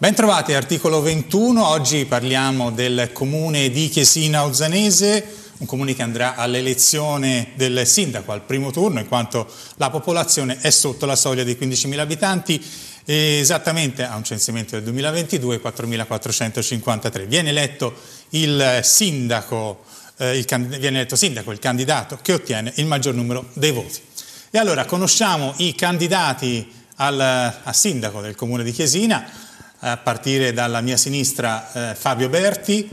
Bentrovati articolo 21, oggi parliamo del comune di Chiesina Ozzanese, un comune che andrà all'elezione del sindaco al primo turno in quanto la popolazione è sotto la soglia dei 15.000 abitanti esattamente a un censimento del 2022 4.453. Viene eletto il sindaco, eh, il, viene eletto sindaco, il candidato che ottiene il maggior numero dei voti. E allora conosciamo i candidati al, a sindaco del comune di Chiesina, a partire dalla mia sinistra eh, Fabio Berti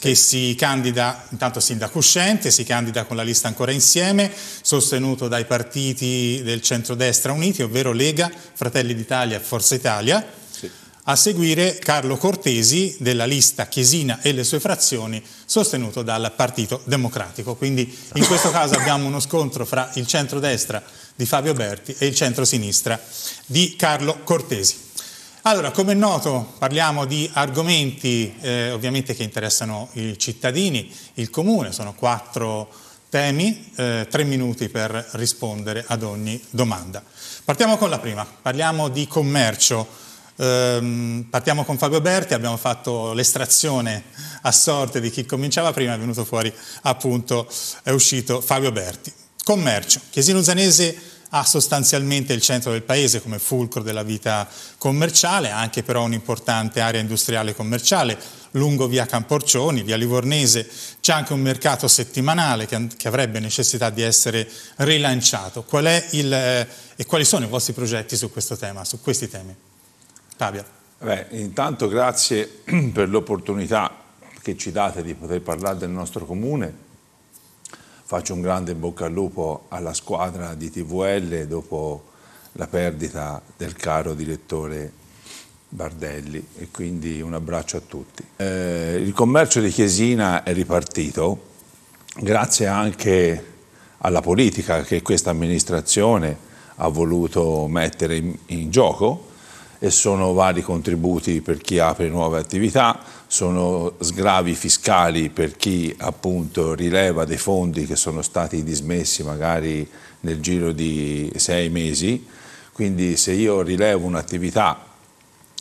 che si candida, intanto sindaco uscente, si candida con la lista ancora insieme, sostenuto dai partiti del centrodestra uniti, ovvero Lega, Fratelli d'Italia e Forza Italia. Sì. A seguire Carlo Cortesi della lista Chiesina e le sue frazioni, sostenuto dal Partito Democratico. Quindi in questo caso abbiamo uno scontro fra il centrodestra di Fabio Berti e il centrosinistra di Carlo Cortesi. Allora, come è noto, parliamo di argomenti eh, ovviamente che interessano i cittadini, il comune, sono quattro temi, eh, tre minuti per rispondere ad ogni domanda. Partiamo con la prima, parliamo di commercio. Ehm, partiamo con Fabio Berti, abbiamo fatto l'estrazione a sorte di chi cominciava prima, è venuto fuori appunto, è uscito Fabio Berti. Commercio, Chiesino Zanese ha sostanzialmente il centro del paese come fulcro della vita commerciale, anche però un'importante area industriale e commerciale lungo via Camporcioni, via Livornese, c'è anche un mercato settimanale che, che avrebbe necessità di essere rilanciato. Qual il, eh, e quali sono i vostri progetti su questo tema, su questi temi? Fabia. Beh, intanto grazie per l'opportunità che ci date di poter parlare del nostro comune Faccio un grande bocca al lupo alla squadra di TVL dopo la perdita del caro direttore Bardelli e quindi un abbraccio a tutti. Eh, il commercio di Chiesina è ripartito grazie anche alla politica che questa amministrazione ha voluto mettere in, in gioco e sono vari contributi per chi apre nuove attività, sono sgravi fiscali per chi appunto rileva dei fondi che sono stati dismessi magari nel giro di sei mesi, quindi se io rilevo un'attività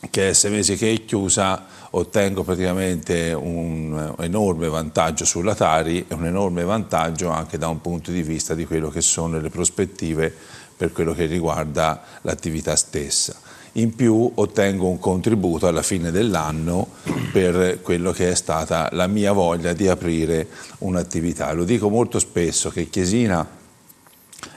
che è sei mesi che è chiusa ottengo praticamente un enorme vantaggio sulla Tari e un enorme vantaggio anche da un punto di vista di quello che sono le prospettive per quello che riguarda l'attività stessa in più ottengo un contributo alla fine dell'anno per quello che è stata la mia voglia di aprire un'attività. Lo dico molto spesso che Chiesina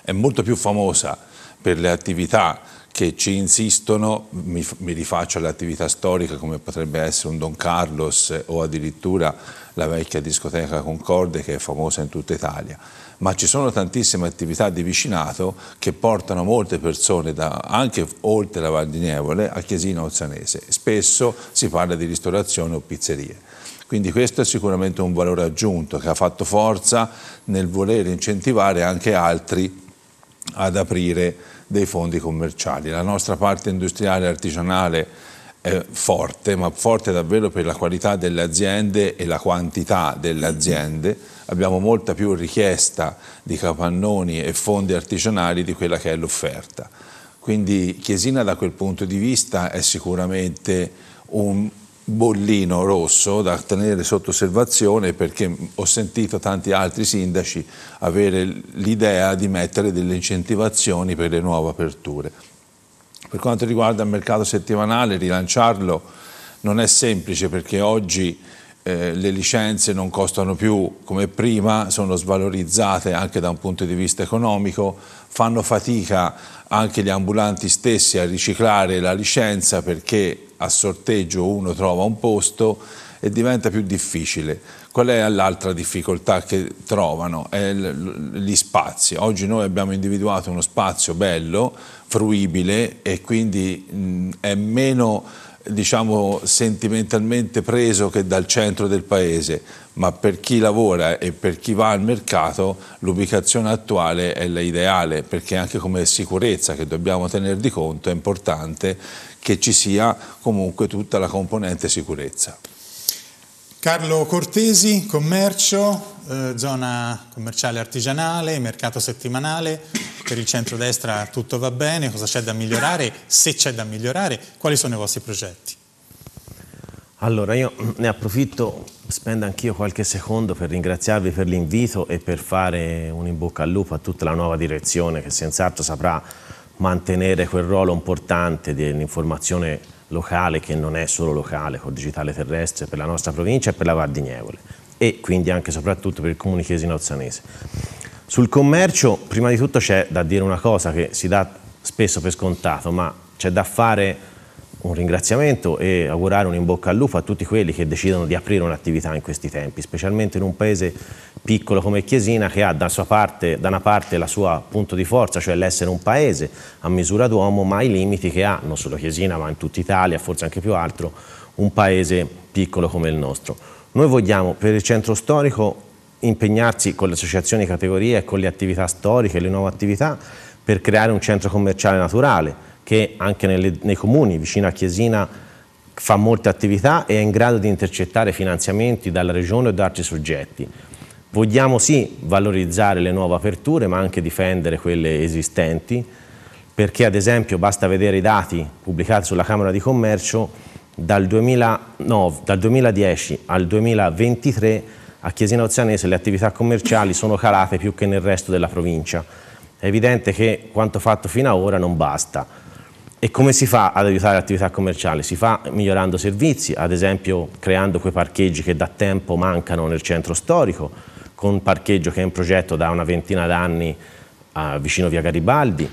è molto più famosa per le attività che ci insistono, mi, mi rifaccio all'attività storica come potrebbe essere un Don Carlos o addirittura la vecchia discoteca Concorde che è famosa in tutta Italia ma ci sono tantissime attività di vicinato che portano molte persone da, anche oltre la Val di Nievole a Chiesina Ozzanese. Spesso si parla di ristorazione o pizzerie. Quindi questo è sicuramente un valore aggiunto che ha fatto forza nel voler incentivare anche altri ad aprire dei fondi commerciali. La nostra parte industriale e artigianale è forte, ma forte davvero per la qualità delle aziende e la quantità delle aziende abbiamo molta più richiesta di capannoni e fondi artigianali di quella che è l'offerta. Quindi Chiesina da quel punto di vista è sicuramente un bollino rosso da tenere sotto osservazione perché ho sentito tanti altri sindaci avere l'idea di mettere delle incentivazioni per le nuove aperture. Per quanto riguarda il mercato settimanale, rilanciarlo non è semplice perché oggi eh, le licenze non costano più come prima, sono svalorizzate anche da un punto di vista economico, fanno fatica anche gli ambulanti stessi a riciclare la licenza perché a sorteggio uno trova un posto e diventa più difficile. Qual è l'altra difficoltà che trovano? È gli spazi. Oggi noi abbiamo individuato uno spazio bello, fruibile e quindi mh, è meno diciamo, sentimentalmente preso che dal centro del paese, ma per chi lavora e per chi va al mercato l'ubicazione attuale è l'ideale, perché anche come sicurezza che dobbiamo tener di conto è importante che ci sia comunque tutta la componente sicurezza. Carlo Cortesi, commercio, eh, zona commerciale artigianale, mercato settimanale, per il centro-destra tutto va bene, cosa c'è da migliorare, se c'è da migliorare, quali sono i vostri progetti? Allora io ne approfitto, spendo anch'io qualche secondo per ringraziarvi per l'invito e per fare un in bocca al lupo a tutta la nuova direzione che senz'altro saprà mantenere quel ruolo importante dell'informazione locale che non è solo locale col digitale terrestre per la nostra provincia e per la Val di Nievole e quindi anche e soprattutto per il comune chiesino ozzanese. Sul commercio prima di tutto c'è da dire una cosa che si dà spesso per scontato ma c'è da fare un ringraziamento e augurare un in bocca al lupo a tutti quelli che decidono di aprire un'attività in questi tempi, specialmente in un paese piccolo come Chiesina che ha da, parte, da una parte la sua punto di forza, cioè l'essere un paese a misura d'uomo, ma i limiti che ha, non solo Chiesina ma in tutta Italia, forse anche più altro, un paese piccolo come il nostro. Noi vogliamo per il centro storico impegnarsi con le associazioni di categoria e con le attività storiche, le nuove attività, per creare un centro commerciale naturale, che anche nelle, nei comuni vicino a Chiesina fa molte attività e è in grado di intercettare finanziamenti dalla regione o da altri soggetti. Vogliamo sì valorizzare le nuove aperture ma anche difendere quelle esistenti perché ad esempio basta vedere i dati pubblicati sulla Camera di Commercio dal, 2009, dal 2010 al 2023 a Chiesina Ozianese le attività commerciali sono calate più che nel resto della provincia. È evidente che quanto fatto fino ad ora non basta e come si fa ad aiutare l'attività commerciale? Si fa migliorando servizi, ad esempio creando quei parcheggi che da tempo mancano nel centro storico, con un parcheggio che è in progetto da una ventina d'anni eh, vicino via Garibaldi,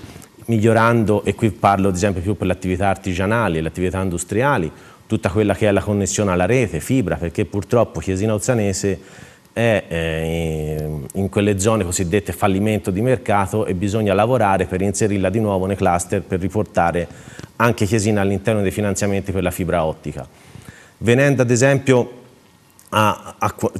migliorando, e qui parlo ad esempio più per le attività artigianali e le attività industriali, tutta quella che è la connessione alla rete, fibra, perché purtroppo Chiesina Ozzanese è eh, in quelle zone cosiddette fallimento di mercato e bisogna lavorare per inserirla di nuovo nei cluster per riportare anche Chiesina all'interno dei finanziamenti per la fibra ottica. Venendo ad esempio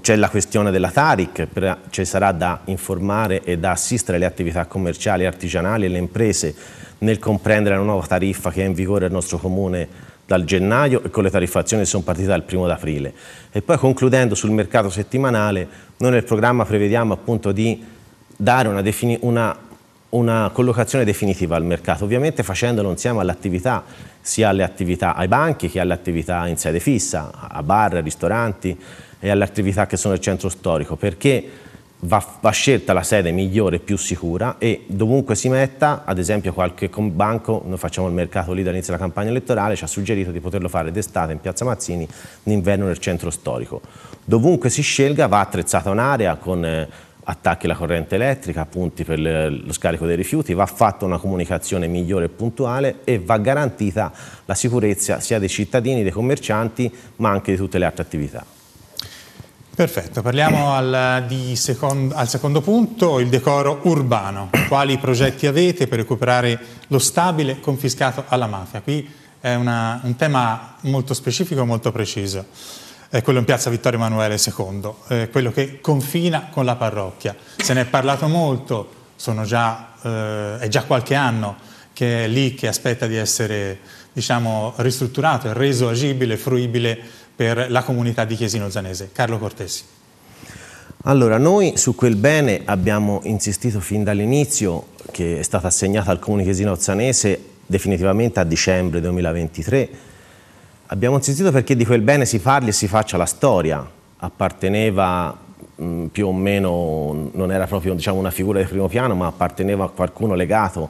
c'è la questione della Taric, ci sarà da informare e da assistere le attività commerciali, artigianali e le imprese nel comprendere la nuova tariffa che è in vigore al nostro comune dal gennaio e con le tariffazioni che sono partite dal primo d'aprile. E poi concludendo sul mercato settimanale, noi nel programma prevediamo appunto di dare una, una, una collocazione definitiva al mercato, ovviamente facendolo insieme all'attività, sia alle attività ai banchi che alle attività in sede fissa, a bar, ristoranti e alle attività che sono il centro storico, perché Va, va, scelta la sede migliore, più sicura e dovunque si metta, ad esempio qualche banco, noi facciamo il mercato lì dall'inizio della campagna elettorale, ci ha suggerito di poterlo fare d'estate in piazza Mazzini, d'inverno nel centro storico. Dovunque si scelga va attrezzata un'area con eh, attacchi alla corrente elettrica, punti per le, lo scarico dei rifiuti, va fatta una comunicazione migliore e puntuale e va garantita la sicurezza sia dei cittadini, dei commercianti, ma anche di tutte le altre attività. Perfetto, parliamo al, secondo, al secondo punto, il decoro urbano. Quali progetti avete per recuperare lo stabile confiscato alla mafia? Qui è una, un tema molto specifico e molto preciso. È quello in piazza Vittorio Emanuele II, eh, quello che confina con la parrocchia. Se ne è parlato molto, già, eh, è già qualche anno che è lì che aspetta di essere diciamo, ristrutturato e reso agibile, fruibile per la comunità di Chiesino Zanese. Carlo Cortesi. Allora, noi su quel bene abbiamo insistito fin dall'inizio che è stata assegnata al comune Chiesino Zanese definitivamente a dicembre 2023. Abbiamo insistito perché di quel bene si parli e si faccia la storia. Apparteneva mm, più o meno non era proprio diciamo, una figura di primo piano, ma apparteneva a qualcuno legato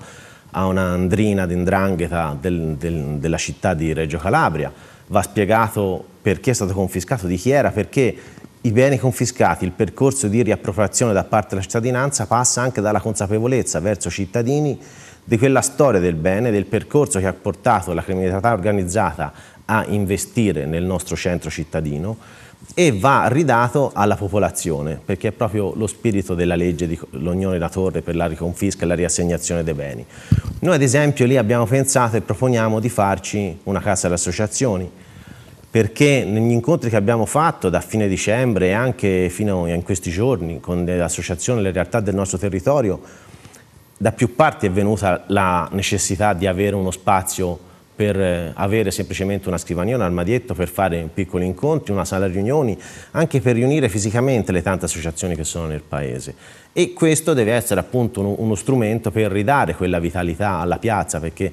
a una andrina d'indrangheta del, del, della città di Reggio Calabria va spiegato perché è stato confiscato, di chi era, perché i beni confiscati, il percorso di riappropriazione da parte della cittadinanza passa anche dalla consapevolezza verso i cittadini di quella storia del bene, del percorso che ha portato la criminalità organizzata a investire nel nostro centro cittadino e va ridato alla popolazione, perché è proprio lo spirito della legge di Lognone da Torre per la riconfisca e la riassegnazione dei beni. Noi ad esempio lì abbiamo pensato e proponiamo di farci una casa alle associazioni, perché negli incontri che abbiamo fatto da fine dicembre e anche fino in questi giorni con le associazioni e le realtà del nostro territorio, da più parti è venuta la necessità di avere uno spazio per eh, avere semplicemente una scrivania, un armadietto, per fare piccoli incontri, una sala riunioni, anche per riunire fisicamente le tante associazioni che sono nel paese. E questo deve essere appunto uno, strumento per ridare quella vitalità alla piazza, perché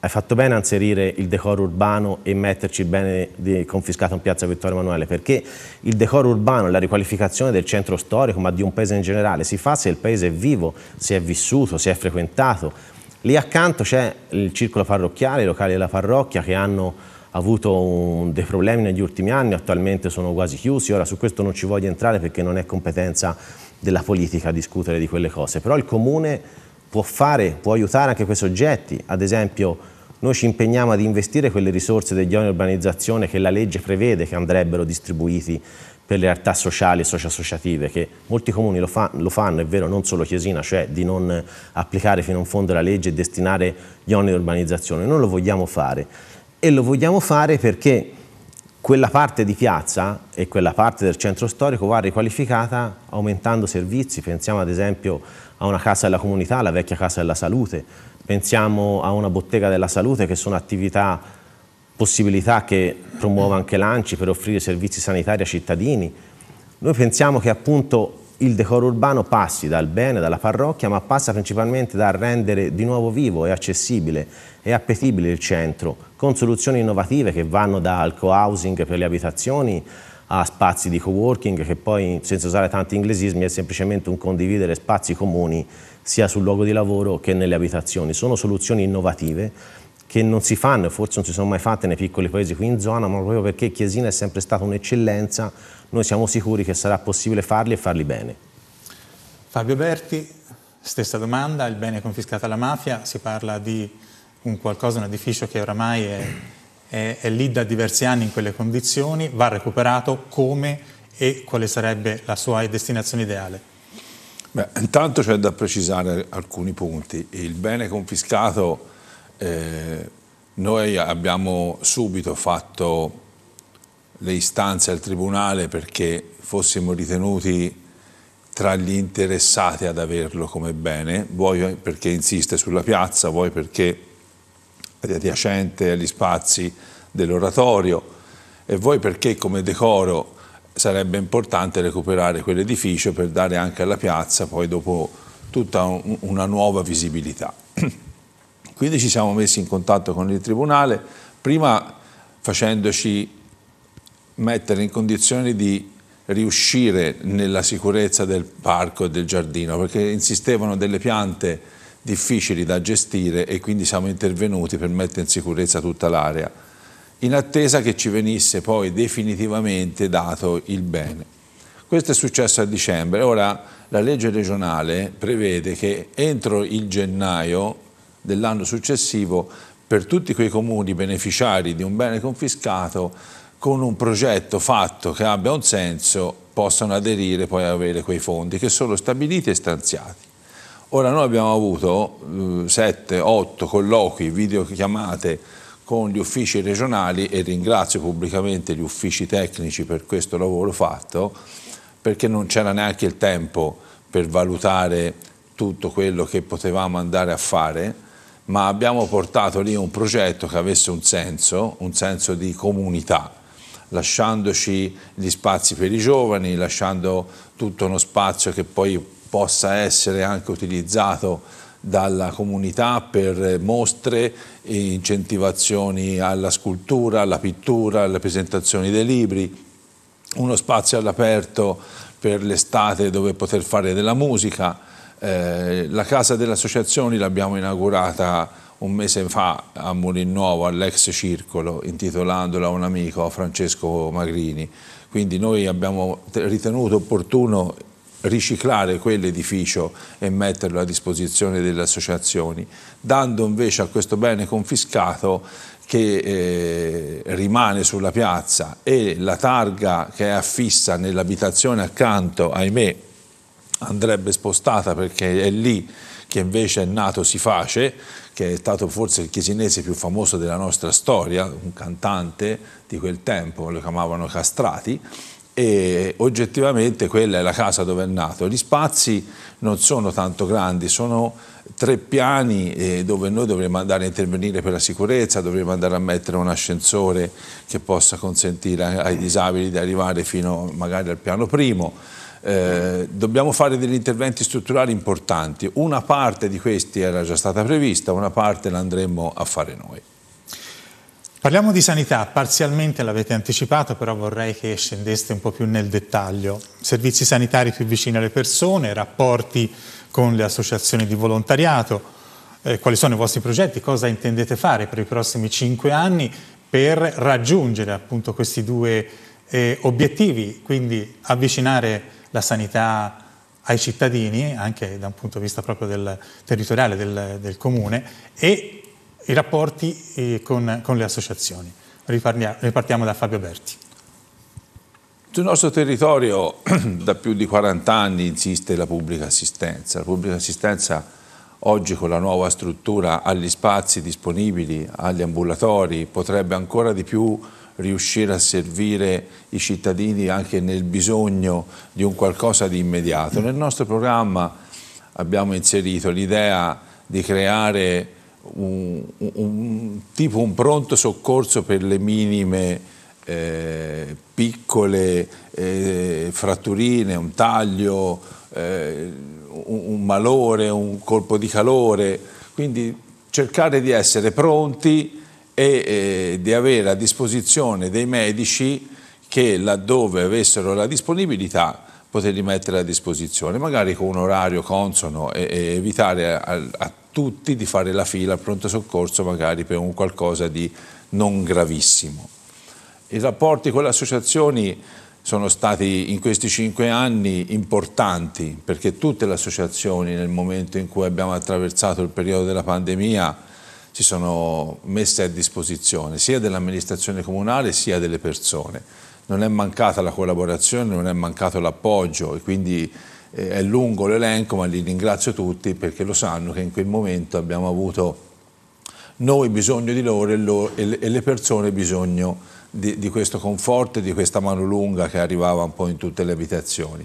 hai fatto bene a inserire il decoro urbano e metterci il bene confiscato in piazza Vittorio Emanuele, perché il decoro urbano, e la riqualificazione del centro storico, ma di un paese in generale, si fa se il paese è vivo, se è vissuto, se è frequentato, Lì accanto c'è il circolo parrocchiale, i locali della parrocchia che hanno avuto un, dei problemi negli ultimi anni, attualmente sono quasi chiusi, ora su questo non ci voglio entrare perché non è competenza della politica discutere di quelle cose, però il comune può fare, può aiutare anche quei soggetti, ad esempio noi ci impegniamo ad investire quelle risorse degli oneri urbanizzazione che la legge prevede che andrebbero distribuiti per le realtà sociali e socioassociative che molti comuni lo, fa, lo, fanno, è vero, non solo Chiesina, cioè di non applicare fino in fondo la legge e destinare gli oneri di urbanizzazione. Noi lo vogliamo fare e lo vogliamo fare perché quella parte di piazza e quella parte del centro storico va riqualificata aumentando servizi, pensiamo ad esempio a una casa della comunità, la vecchia casa della salute, pensiamo a una bottega della salute che sono attività possibilità che promuova anche l'ANCI per offrire servizi sanitari ai cittadini. Noi pensiamo che appunto il decoro urbano passi dal bene, dalla parrocchia, ma passa principalmente dal rendere di nuovo vivo e accessibile e appetibile il centro, con soluzioni innovative che vanno dal co-housing per le abitazioni a spazi di co-working, che poi, senza usare tanti inglesismi, è semplicemente un condividere spazi comuni sia sul luogo di lavoro che nelle abitazioni. Sono soluzioni innovative che non si fanno, forse non si sono mai fatte nei piccoli paesi qui in zona, ma proprio perché Chiesina è sempre stata un'eccellenza, noi siamo sicuri che sarà possibile farli e farli bene. Fabio Berti, stessa domanda, il bene confiscato alla mafia, si parla di un qualcosa, un edificio che oramai è, è, è lì da diversi anni in quelle condizioni, va recuperato come e quale sarebbe la sua destinazione ideale? Beh, intanto c'è da precisare alcuni punti. Il bene confiscato eh, noi abbiamo subito fatto le istanze al Tribunale perché fossimo ritenuti tra gli interessati ad averlo come bene, vuoi perché insiste sulla piazza, vuoi perché è adiacente agli spazi dell'oratorio e vuoi perché come decoro sarebbe importante recuperare quell'edificio per dare anche alla piazza poi dopo tutta una nuova visibilità. Quindi ci siamo messi in contatto con il Tribunale, prima facendoci mettere in condizione di riuscire nella sicurezza del parco e del giardino, perché insistevano delle piante difficili da gestire e quindi siamo intervenuti per mettere in sicurezza tutta l'area, in attesa che ci venisse poi definitivamente dato il bene. Questo è successo a dicembre, ora la legge regionale prevede che entro il gennaio dell'anno successivo per tutti quei comuni beneficiari di un bene confiscato con un progetto fatto che abbia un senso possano aderire poi a avere quei fondi che sono stabiliti e stanziati. Ora noi abbiamo avuto 7-8 eh, colloqui, videochiamate con gli uffici regionali e ringrazio pubblicamente gli uffici tecnici per questo lavoro fatto perché non c'era neanche il tempo per valutare tutto quello che potevamo andare a fare ma abbiamo portato lì un progetto che avesse un senso, un senso di comunità, lasciandoci gli spazi per i giovani, lasciando tutto uno spazio che poi possa essere anche utilizzato dalla comunità per mostre, incentivazioni alla scultura, alla pittura, alle presentazioni dei libri, uno spazio all'aperto per l'estate dove poter fare della musica, eh, la casa delle associazioni l'abbiamo inaugurata un mese fa a Nuovo, all'ex circolo, intitolandola a un amico, Francesco Magrini. Quindi noi abbiamo ritenuto opportuno riciclare quell'edificio e metterlo a disposizione delle associazioni, dando invece a questo bene confiscato che eh, rimane sulla piazza e la targa che è affissa nell'abitazione accanto, ahimè, andrebbe spostata perché è lì che invece è nato Siface, che è stato forse il chiesinese più famoso della nostra storia, un cantante di quel tempo, lo chiamavano Castrati, e oggettivamente quella è la casa dove è nato. Gli spazi non sono tanto grandi, sono tre piani eh, dove noi dovremmo andare a intervenire per la sicurezza, dovremmo andare a mettere un ascensore che possa consentire ai disabili di arrivare fino magari al piano primo eh, dobbiamo fare degli interventi strutturali importanti. Una parte di questi era già stata prevista, una parte la a fare noi. Parliamo di sanità, parzialmente l'avete anticipato, però vorrei che scendeste un po' più nel dettaglio. Servizi sanitari più vicini alle persone, rapporti con le associazioni di volontariato, eh, quali sono i vostri progetti, cosa intendete fare per i prossimi cinque anni per raggiungere appunto questi due eh, obiettivi, quindi avvicinare la sanità ai cittadini, anche da un punto di vista proprio del territoriale del, del comune, e i rapporti eh, con, con, le associazioni. Riparlia, ripartiamo da Fabio Berti. Sul nostro territorio da più di 40 anni insiste la pubblica assistenza. La pubblica assistenza oggi con la nuova struttura agli spazi disponibili, agli ambulatori, potrebbe ancora di più riuscire a servire i cittadini anche nel bisogno di un qualcosa di immediato. Nel nostro programma abbiamo inserito l'idea di creare un, un, tipo un pronto soccorso per le minime eh, piccole eh, fratturine, un taglio, eh, un, un malore, un colpo di calore, quindi cercare di essere pronti e eh, di avere a disposizione dei medici che laddove avessero la disponibilità poterli mettere a disposizione, magari con un orario consono e, e evitare a, a tutti di fare la fila al pronto soccorso magari per un qualcosa di non gravissimo. I rapporti con le associazioni sono stati in questi cinque anni importanti perché tutte le associazioni nel momento in cui abbiamo attraversato il periodo della pandemia si sono messe a disposizione sia dell'amministrazione comunale sia delle persone. Non è mancata la collaborazione, non è mancato l'appoggio e quindi eh, è lungo l'elenco ma li ringrazio tutti perché lo sanno che in quel momento abbiamo avuto noi bisogno di loro e, loro, e le persone bisogno di, di questo conforto e di questa mano lunga che arrivava un po' in tutte le abitazioni.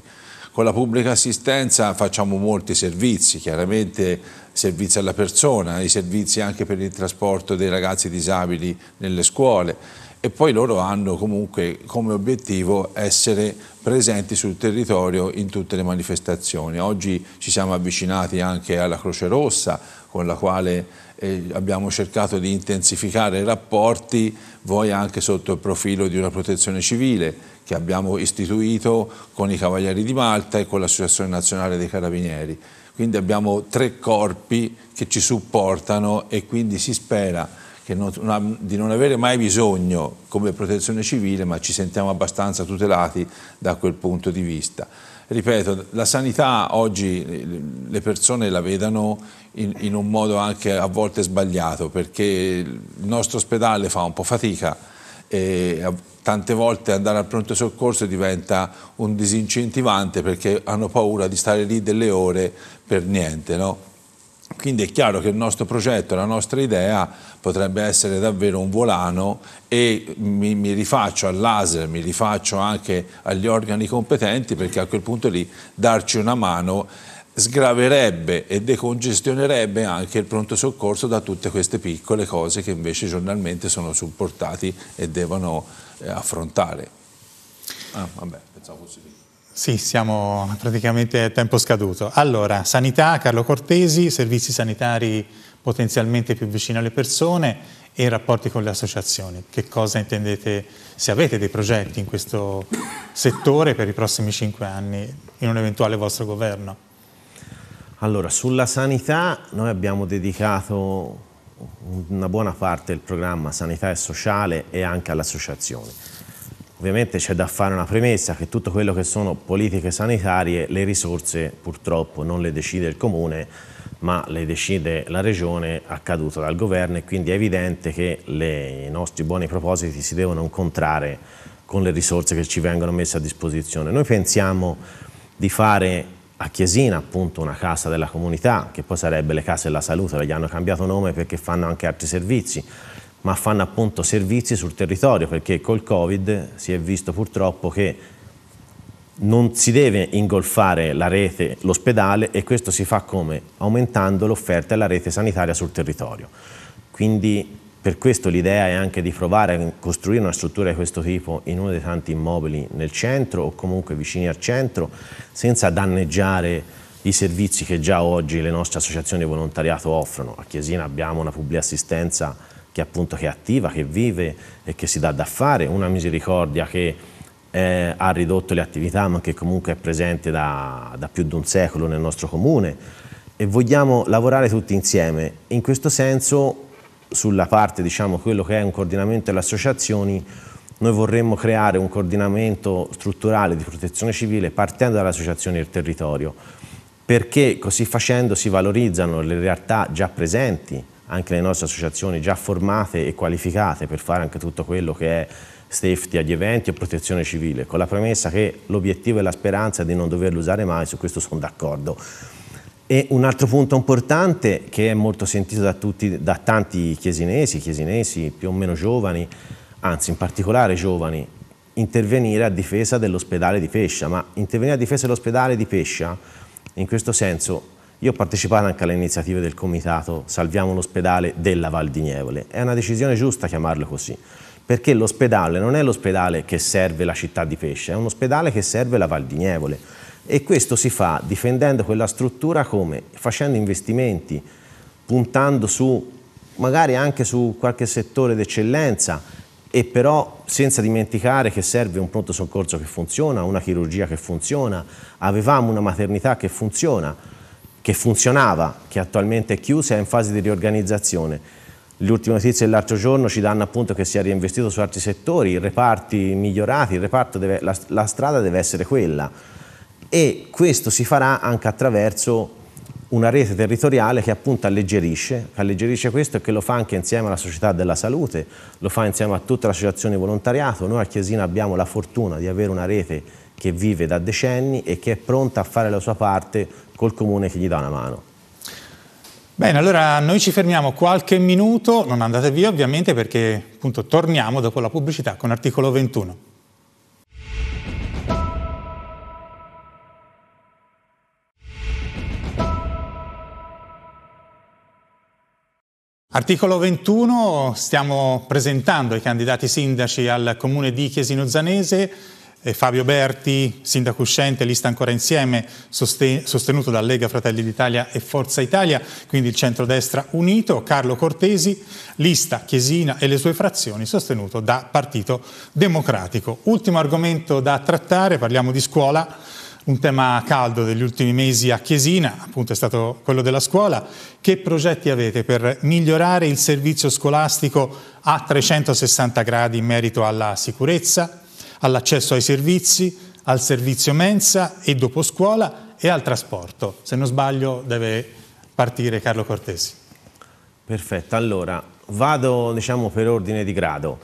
Con la pubblica assistenza facciamo molti servizi, chiaramente servizi alla persona, i servizi anche per il trasporto dei ragazzi disabili nelle scuole e poi loro hanno comunque come obiettivo essere presenti sul territorio in tutte le manifestazioni. Oggi ci siamo avvicinati anche alla Croce Rossa, con la quale eh, abbiamo cercato di intensificare i rapporti, voi anche sotto il profilo di una protezione civile che abbiamo istituito con i Cavalieri di Malta e con l'Associazione Nazionale dei Carabinieri. Quindi abbiamo tre corpi che ci supportano e quindi si spera non, di non avere mai bisogno come protezione civile, ma ci sentiamo abbastanza tutelati da quel punto di vista ripeto, la sanità oggi le persone la vedano in, in, un modo anche a volte sbagliato perché il nostro ospedale fa un po' fatica e tante volte andare al pronto soccorso diventa un disincentivante perché hanno paura di stare lì delle ore per niente, no? Quindi è chiaro che il nostro progetto, la nostra idea potrebbe essere davvero un volano e mi, mi rifaccio laser, mi rifaccio anche agli organi competenti perché a quel punto lì darci una mano sgraverebbe e decongestionerebbe anche il pronto soccorso da tutte queste piccole cose che invece giornalmente sono supportati e devono eh, affrontare. Ah, vabbè, pensavo fosse lì. Sì, siamo praticamente a tempo scaduto. Allora, sanità, Carlo Cortesi, servizi sanitari potenzialmente più vicini alle persone e rapporti con le associazioni. Che cosa intendete, se avete dei progetti in questo settore per i prossimi cinque anni, in un eventuale vostro governo? Allora, sulla sanità noi abbiamo dedicato una buona parte del programma sanità e sociale e anche all'associazione Ovviamente c'è da fare una premessa che tutto quello che sono politiche sanitarie, le risorse purtroppo non le decide il Comune, ma le decide la Regione accaduta dal Governo e quindi è evidente che le, i nostri buoni propositi si devono incontrare con le risorse che ci vengono messe a disposizione. Noi pensiamo di fare a Chiesina appunto una casa della comunità, che poi sarebbe le case della salute, gli hanno cambiato nome perché fanno anche altri servizi, ma fanno appunto servizi sul territorio, perché col Covid si è visto purtroppo che non si deve ingolfare la rete, l'ospedale e questo si fa come? Aumentando l'offerta e la rete sanitaria sul territorio. Quindi per questo l'idea è anche di provare a costruire una struttura di questo tipo in uno dei tanti immobili nel centro o comunque vicini al centro senza danneggiare i servizi che già oggi le nostre associazioni di volontariato offrono. A Chiesina abbiamo una pubblica assistenza che appunto che è attiva, che vive e che si dà da fare, una misericordia che eh, ha ridotto le attività ma che comunque è presente da, da più di un secolo nel nostro comune e vogliamo lavorare tutti insieme. In questo senso sulla parte, diciamo, quello che è un coordinamento delle associazioni, noi vorremmo creare un coordinamento strutturale di protezione civile partendo dalle associazioni del territorio, perché così facendo si valorizzano le realtà già presenti anche le nostre associazioni già formate e qualificate per fare anche tutto quello che è safety agli eventi o protezione civile, con la premessa che l'obiettivo e la speranza è di non doverlo usare mai, su questo sono d'accordo. E un altro punto importante che è molto sentito da, tutti, da tanti chiesinesi, chiesinesi più o meno giovani, anzi in particolare giovani, intervenire a difesa dell'ospedale di Pescia, ma intervenire a difesa dell'ospedale di Pescia in questo senso io ho partecipato anche alle iniziative del comitato Salviamo l'ospedale della Val di Nievole. È una decisione giusta chiamarlo così, perché l'ospedale non è l'ospedale che serve la città di Pesce, è un ospedale che serve la Val di Nievole. E questo si fa difendendo quella struttura come? Facendo investimenti, puntando su, magari anche su qualche settore d'eccellenza, e però senza dimenticare che serve un pronto soccorso che funziona, una chirurgia che funziona, avevamo una maternità che funziona, che funzionava, che attualmente è chiusa e è in fase di riorganizzazione. Le ultime notizie dell'altro giorno ci danno appunto che si è reinvestito su altri settori, i reparti migliorati, deve, la, la strada deve essere quella. E questo si farà anche attraverso una rete territoriale che appunto alleggerisce, che alleggerisce questo e che lo fa anche insieme alla società della salute, lo fa insieme a tutta l'associazione volontariato. Noi a Chiesina abbiamo la fortuna di avere una rete che vive da decenni e che è pronta a fare la sua parte col comune che gli dà una mano. Bene, allora noi ci fermiamo qualche minuto, non andate via ovviamente perché appunto torniamo dopo la pubblicità con l'articolo 21. Articolo 21, stiamo presentando i candidati sindaci al comune di Chiesino Zanese Fabio Berti, sindaco uscente, lista ancora insieme, sostenuto da Lega Fratelli d'Italia e Forza Italia, quindi il centrodestra unito, Carlo Cortesi, lista Chiesina e le sue frazioni, sostenuto da Partito Democratico. Ultimo argomento da trattare, parliamo di scuola. Un tema caldo degli ultimi mesi a Chiesina, appunto è stato quello della scuola. Che progetti avete per migliorare il servizio scolastico a 360 gradi in merito alla sicurezza, all'accesso ai servizi, al servizio mensa e dopo scuola e al trasporto. Se non sbaglio deve partire Carlo Cortesi. Perfetto, allora vado diciamo, per ordine di grado.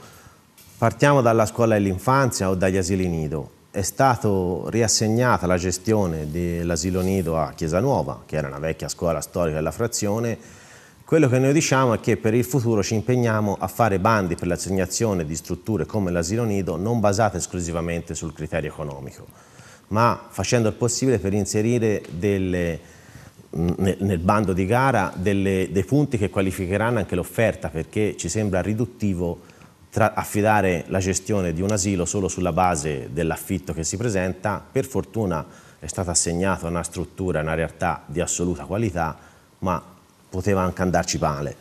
Partiamo dalla scuola dell'infanzia o dagli asili nido. È stata riassegnata la gestione dell'asilo nido a Chiesa Nuova, che era una vecchia scuola storica della frazione, quello che noi diciamo è che per il futuro ci impegniamo a fare bandi per l'assegnazione di strutture come l'asilo nido non basate esclusivamente sul criterio economico, ma facendo il possibile per inserire delle, mm, nel bando di gara delle, dei punti che qualificheranno anche l'offerta perché ci sembra riduttivo tra, affidare la gestione di un asilo solo sulla base dell'affitto che si presenta. Per fortuna è stata assegnata una struttura, una realtà di assoluta qualità, ma poteva anche andarci male.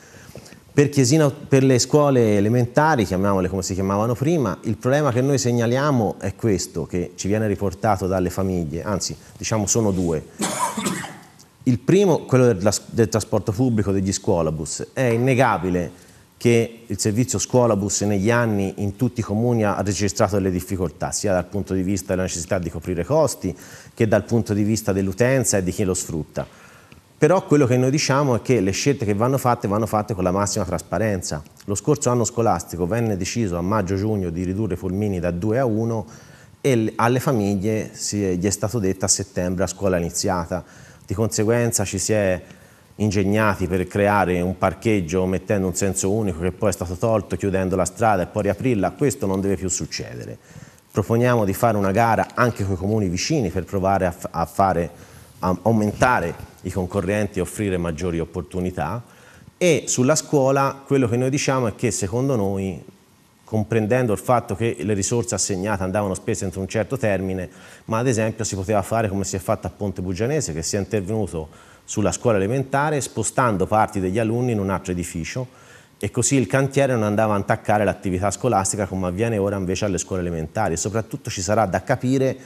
Per, Chiesina, per le scuole elementari, chiamiamole come si chiamavano prima, il problema che noi segnaliamo è questo, che ci viene riportato dalle famiglie, anzi diciamo sono due. Il primo, quello del, del trasporto pubblico degli scuolabus, è innegabile che il servizio scuolabus negli anni in tutti i comuni ha registrato delle difficoltà, sia dal punto di vista della necessità di coprire costi che dal punto di vista dell'utenza e di chi lo sfrutta. Però quello che noi diciamo è che le scelte che vanno fatte vanno fatte con la massima trasparenza. Lo scorso anno scolastico venne deciso a maggio-giugno di ridurre i fulmini da 2 a 1 e alle famiglie gli è stato detto a settembre a scuola iniziata. Di conseguenza ci si è ingegnati per creare un parcheggio mettendo un senso unico che poi è stato tolto, chiudendo la strada e poi riaprirla, questo non deve più succedere. Proponiamo di fare una gara anche con i comuni vicini per provare a, a, fare, a aumentare i concorrenti e offrire maggiori opportunità e sulla scuola quello che noi diciamo è che secondo noi comprendendo il fatto che le risorse assegnate andavano spese entro un certo termine, ma ad esempio si poteva fare come si è fatto a Ponte Bugianese, che si è intervenuto sulla scuola elementare spostando parti degli alunni in un altro edificio e così il cantiere non andava a intaccare l'attività scolastica come avviene ora invece alle scuole elementari. E soprattutto ci sarà da capire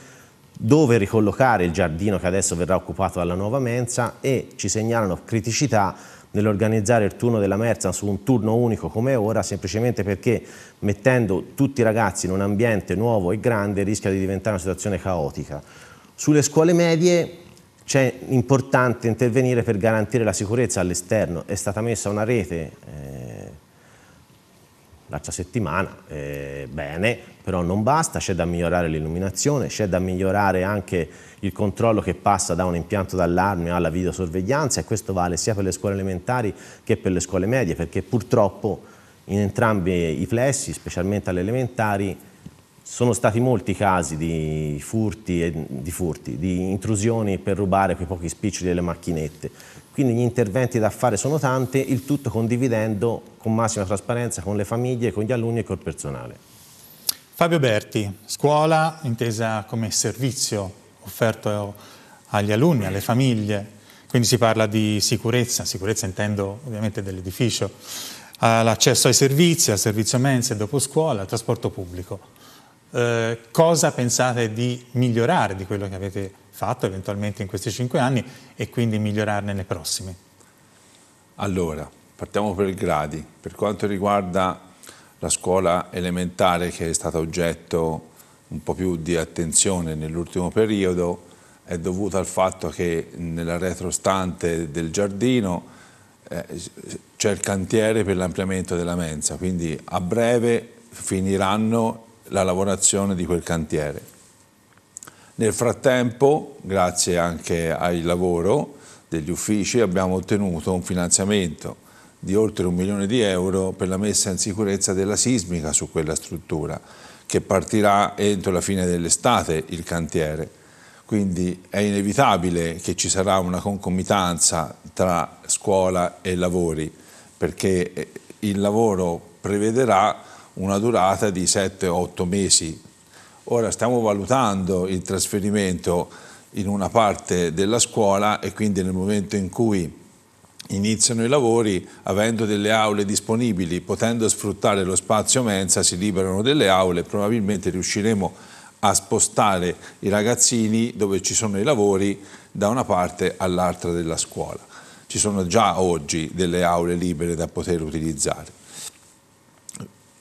dove ricollocare il giardino che adesso verrà occupato dalla nuova mensa e ci segnalano criticità nell'organizzare il turno della Merza su un turno unico come ora, semplicemente perché mettendo tutti i ragazzi in un ambiente nuovo e grande rischia di diventare una situazione caotica. Sulle scuole medie c'è importante intervenire per garantire la sicurezza all'esterno, è stata messa una rete eh, traccia settimana, eh, bene, però non basta, c'è da migliorare l'illuminazione, c'è da migliorare anche il controllo che passa da un impianto d'allarme alla videosorveglianza e questo vale sia per le scuole elementari che per le scuole medie, perché purtroppo in entrambi i flessi, specialmente alle elementari, sono stati molti casi di furti, e, di, furti di intrusioni per rubare quei pochi spiccioli delle macchinette. Quindi gli interventi da fare sono tanti, il tutto condividendo con massima trasparenza con le famiglie, con gli alunni e col personale. Fabio Berti, scuola intesa come servizio offerto agli alunni, alle famiglie, quindi si parla di sicurezza, sicurezza intendo ovviamente dell'edificio, all'accesso ai servizi, al servizio mense, dopo scuola, al trasporto pubblico. Eh, cosa pensate di migliorare di quello che avete fatto eventualmente in questi cinque anni e quindi migliorarne nei prossimi? Allora, partiamo per i gradi. Per quanto riguarda la scuola elementare che è stata oggetto un po' più di attenzione nell'ultimo periodo, è dovuta al fatto che nella retrostante del giardino eh, c'è il cantiere per l'ampliamento della mensa, quindi a breve finiranno la lavorazione di quel cantiere. Nel frattempo, grazie anche al lavoro degli uffici, abbiamo ottenuto un finanziamento di oltre un milione di euro per la messa in sicurezza della sismica su quella struttura, che partirà entro la fine dell'estate il cantiere. Quindi è inevitabile che ci sarà una concomitanza tra scuola e lavori, perché il lavoro prevederà una durata di 7-8 mesi. Ora stiamo valutando il trasferimento in una parte della scuola e quindi nel momento in cui iniziano i lavori, avendo delle aule disponibili, potendo sfruttare lo spazio mensa, si liberano delle aule e probabilmente riusciremo a spostare i ragazzini dove ci sono i lavori da una parte all'altra della scuola. Ci sono già oggi delle aule libere da poter utilizzare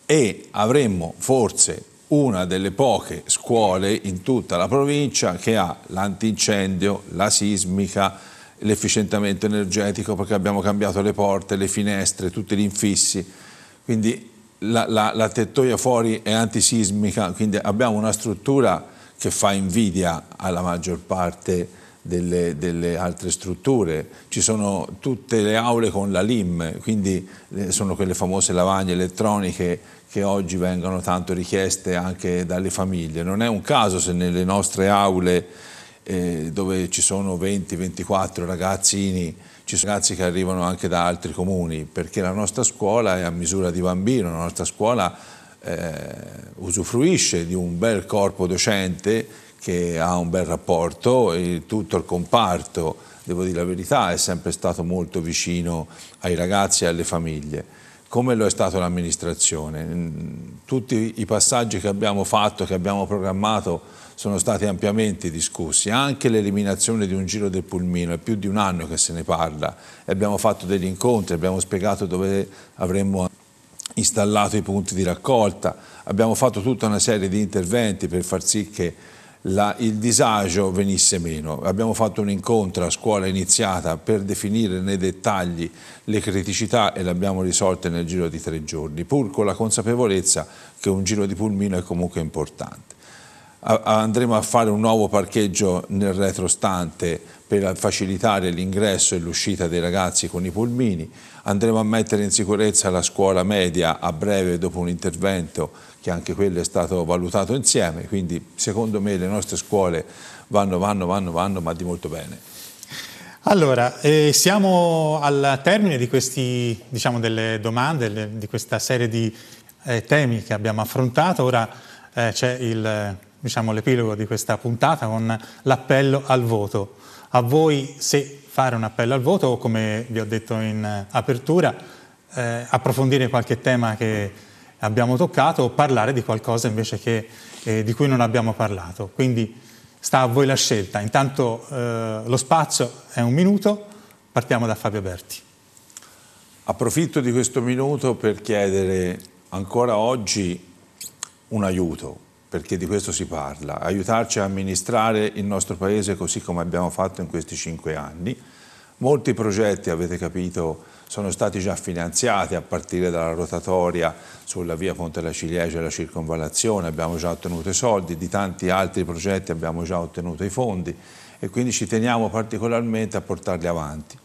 e avremmo forse una delle poche scuole in tutta la provincia che ha l'antincendio, la sismica, l'efficientamento energetico perché abbiamo cambiato le porte, le finestre, tutti gli infissi. Quindi la, la, la tettoia fuori è antisismica, quindi abbiamo una struttura che fa invidia alla maggior parte delle, delle, altre strutture, ci sono tutte le aule con la LIM, quindi eh, sono quelle famose lavagne elettroniche che oggi vengono tanto richieste anche dalle famiglie. Non è un caso se nelle nostre aule eh, dove ci sono 20-24 ragazzini, ci sono ragazzi che arrivano anche da altri comuni, perché la nostra scuola è a misura di bambino, la nostra scuola eh, usufruisce di un bel corpo docente che ha un bel rapporto e tutto il comparto, devo dire la verità, è sempre stato molto vicino ai ragazzi e alle famiglie, come lo è stato l'amministrazione. Mm, tutti i passaggi che abbiamo fatto, che abbiamo programmato, sono stati ampiamente discussi, anche l'eliminazione di un giro del pulmino, è più di un anno che se ne parla, abbiamo fatto degli incontri, abbiamo spiegato dove avremmo installato i punti di raccolta, abbiamo fatto tutta una serie di interventi per far sì che la, il disagio venisse meno. Abbiamo fatto un incontro a scuola iniziata per definire nei dettagli le criticità e le abbiamo risolte nel giro di tre giorni, pur con la consapevolezza che un giro di pulmino è comunque importante. A, andremo a fare un nuovo parcheggio nel retrostante per facilitare l'ingresso e l'uscita dei ragazzi con i pulmini, andremo a mettere in sicurezza la scuola media a breve dopo un intervento che anche quello è stato valutato insieme, quindi secondo me le nostre scuole vanno, vanno, vanno, vanno, ma di molto bene. Allora, eh, siamo al termine di queste diciamo, domande, le, di questa serie di eh, temi che abbiamo affrontato. Ora eh, c'è diciamo, l'epilogo di questa puntata con l'appello al voto. A voi se fare un appello al voto o, come vi ho detto in eh, apertura, eh, approfondire qualche tema che abbiamo toccato o parlare di qualcosa invece che, eh, di cui non abbiamo parlato. Quindi sta a voi la scelta. Intanto eh, lo spazio è un minuto, partiamo da Fabio Berti. Approfitto di questo minuto per chiedere ancora oggi un aiuto, perché di questo si parla, aiutarci a amministrare il nostro Paese così come abbiamo fatto in questi cinque anni. Molti progetti, avete capito, sono stati già finanziati a partire dalla rotatoria sulla via Ponte della Ciliegia e la circonvallazione, abbiamo già ottenuto i soldi, di tanti altri progetti abbiamo già ottenuto i fondi e quindi ci teniamo particolarmente a portarli avanti.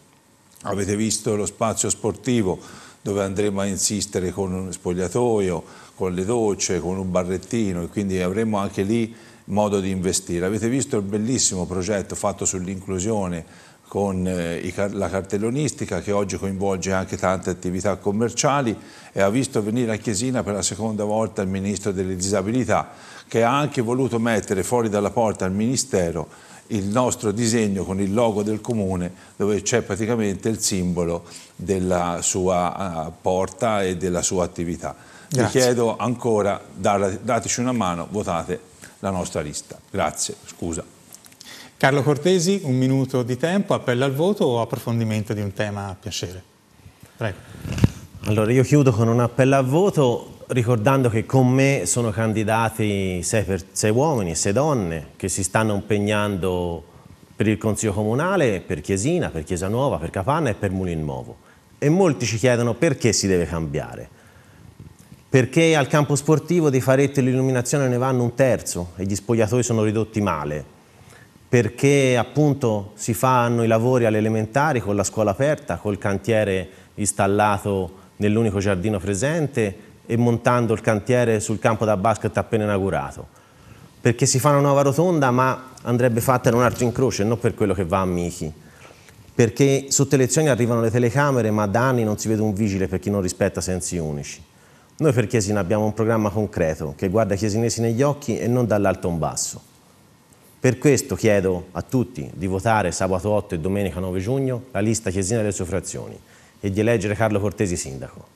Avete visto lo spazio sportivo dove andremo a insistere con un spogliatoio, con le docce, con un barrettino e quindi avremo anche lì modo di investire. Avete visto il bellissimo progetto fatto sull'inclusione con eh, la cartellonistica che oggi coinvolge anche tante attività commerciali e ha visto venire a Chiesina per la seconda volta il Ministro delle Disabilità che ha anche voluto mettere fuori dalla porta al Ministero il nostro disegno con il logo del comune dove c'è praticamente il simbolo della sua eh, porta e della sua attività. Grazie. Vi chiedo ancora, dateci una mano, votate la nostra lista. Grazie, scusa. Carlo Cortesi, un minuto di tempo, appello al voto o approfondimento di un tema a piacere. Prego. Allora io chiudo con un appello al voto ricordando che con me sono candidati sei, per, sei uomini e sei donne che si stanno impegnando per il Consiglio Comunale, per Chiesina, per Chiesa Nuova, per Capanna e per Mulin Nuovo. E molti ci chiedono perché si deve cambiare. Perché al campo sportivo di faretti e l'illuminazione ne vanno un terzo e gli spogliatoi sono ridotti male perché appunto si fanno i lavori alle elementari con la scuola aperta, col cantiere installato nell'unico giardino presente e montando il cantiere sul campo da basket appena inaugurato. Perché si fa una nuova rotonda ma andrebbe fatta in un altro incrocio e non per quello che va a Michi. Perché sotto lezioni arrivano le telecamere ma da anni non si vede un vigile per chi non rispetta sensi unici. Noi per Chiesina abbiamo un programma concreto che guarda i chiesinesi negli occhi e non dall'alto in basso. Per questo chiedo a tutti di votare sabato 8 e domenica 9 giugno la lista Chiesina delle Suffrazioni e di eleggere Carlo Cortesi sindaco.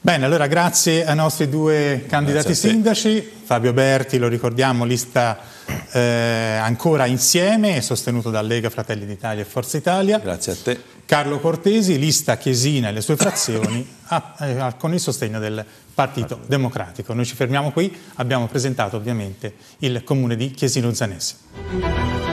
Bene, allora grazie ai nostri due candidati sindaci, Fabio Berti, lo ricordiamo, lista eh, ancora insieme, sostenuto da Lega, Fratelli d'Italia e Forza Italia. Grazie a te. Carlo Cortesi, lista Chiesina e le sue frazioni a, eh, a, con il sostegno del Partito Democratico. Noi ci fermiamo qui, abbiamo presentato ovviamente il comune di Chiesino Zanese.